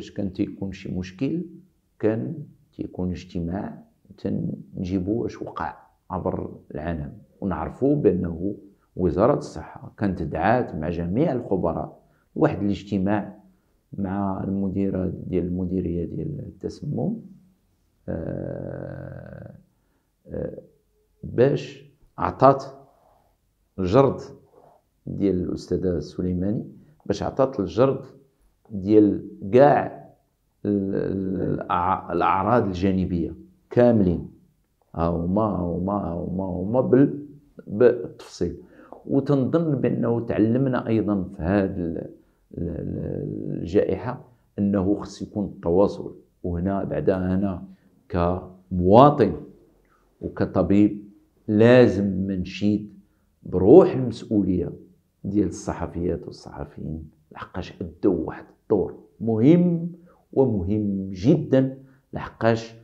فاش كان تيكون شي مشكل كان تيكون اجتماع تنجيبو واش وقع عبر العالم ونعرفوا بانه وزاره الصحه كانت دعات مع جميع الخبراء واحد الاجتماع مع المديره ديال المديريه ديال التسمم آه، آه، باش عطات الجرد ديال الاستاذه سليماني باش عطات الجرد ديال كاع الاعراض الجانبيه كاملين ها هما ها هما هما هما بالتفصيل وتنظن بانه تعلمنا ايضا في هذه الجائحه انه خص يكون التواصل وهنا بعدا انا كمواطن وكطبيب لازم منشيد بروح المسؤوليه ديال الصحفيات والصحفيين لحقاش أدوا واحد الدور مهم ومهم جدا لحقاش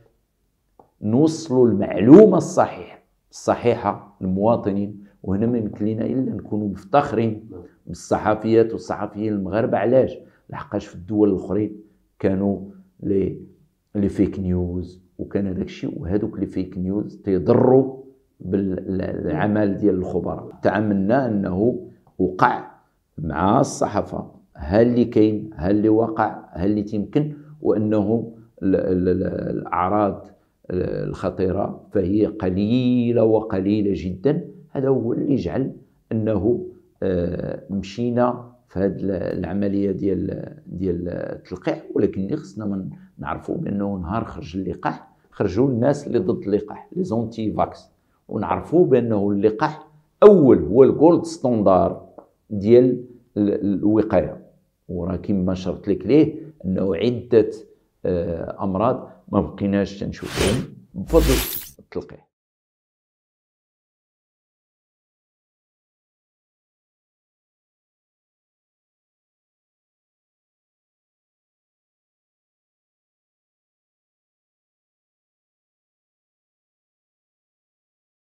نوصلوا المعلومة الصحيحة الصحيحة للمواطنين وهنا ما يمكن إلا نكونوا مفتخرين بالصحفيات والصحفيين المغاربة علاش؟ لحقاش في الدول الأخرين كانوا لي لي فيك نيوز وكان هذاك الشيء وهذوك لي فيك نيوز تيضروا بالعمل ديال الخبراء تعملنا انه وقع مع الصحافه هل اللي كاين هل اللي وقع هل اللي تيمكن وانه الاعراض الخطيره فهي قليله وقليله جدا هذا هو اللي يجعل انه آه، مشينا في هذه العمليه ديال ديال التلقيح ولكن خصنا نعرفوا بانه نهار خرج اللقاح خرجوا الناس اللي ضد اللقاح لي زونتي فاكس ونعرفوا بانه اللقاح اول هو الجولد ستاندارد ديال الوقايه وراه كما شرط لك ليه انه عده آه، امراض ما بقيناش تنشوفهم بفضل التلقيح